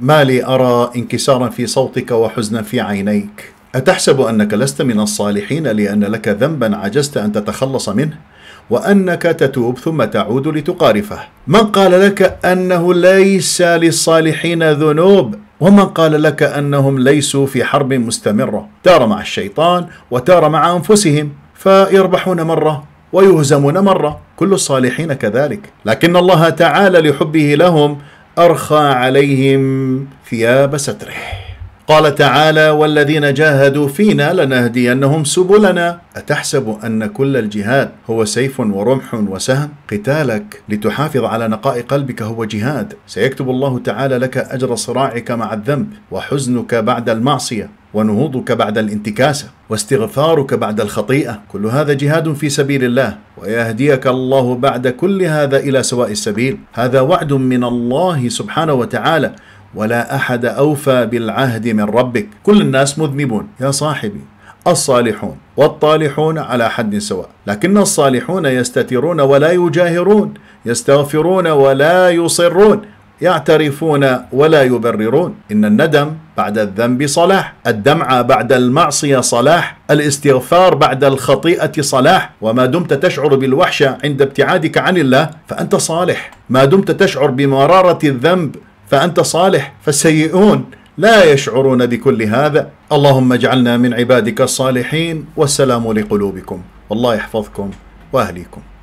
ما لي أرى انكسارا في صوتك وحزنا في عينيك أتحسب أنك لست من الصالحين لأن لك ذنبا عجزت أن تتخلص منه وأنك تتوب ثم تعود لتقارفه من قال لك أنه ليس للصالحين ذنوب ومن قال لك أنهم ليسوا في حرب مستمرة تار مع الشيطان وتار مع أنفسهم فيربحون مرة ويهزمون مرة كل الصالحين كذلك لكن الله تعالى لحبه لهم أرخى عليهم ثياب ستره قال تعالى والذين جاهدوا فينا لنهدينهم سبلنا أتحسب أن كل الجهاد هو سيف ورمح وسهم قتالك لتحافظ على نقاء قلبك هو جهاد سيكتب الله تعالى لك أجر صراعك مع الذنب وحزنك بعد المعصية ونهوضك بعد الانتكاسة واستغفارك بعد الخطيئة كل هذا جهاد في سبيل الله ويهديك الله بعد كل هذا إلى سواء السبيل هذا وعد من الله سبحانه وتعالى ولا أحد أوفى بالعهد من ربك كل الناس مذنبون يا صاحبي الصالحون والطالحون على حد سواء لكن الصالحون يستترون ولا يجاهرون يستغفرون ولا يصرون يعترفون ولا يبررون إن الندم بعد الذنب صلاح الدمعة بعد المعصية صلاح الاستغفار بعد الخطيئة صلاح وما دمت تشعر بالوحشة عند ابتعادك عن الله فأنت صالح ما دمت تشعر بمرارة الذنب فأنت صالح فالسيئون لا يشعرون بكل هذا اللهم اجعلنا من عبادك الصالحين والسلام لقلوبكم والله يحفظكم وأهليكم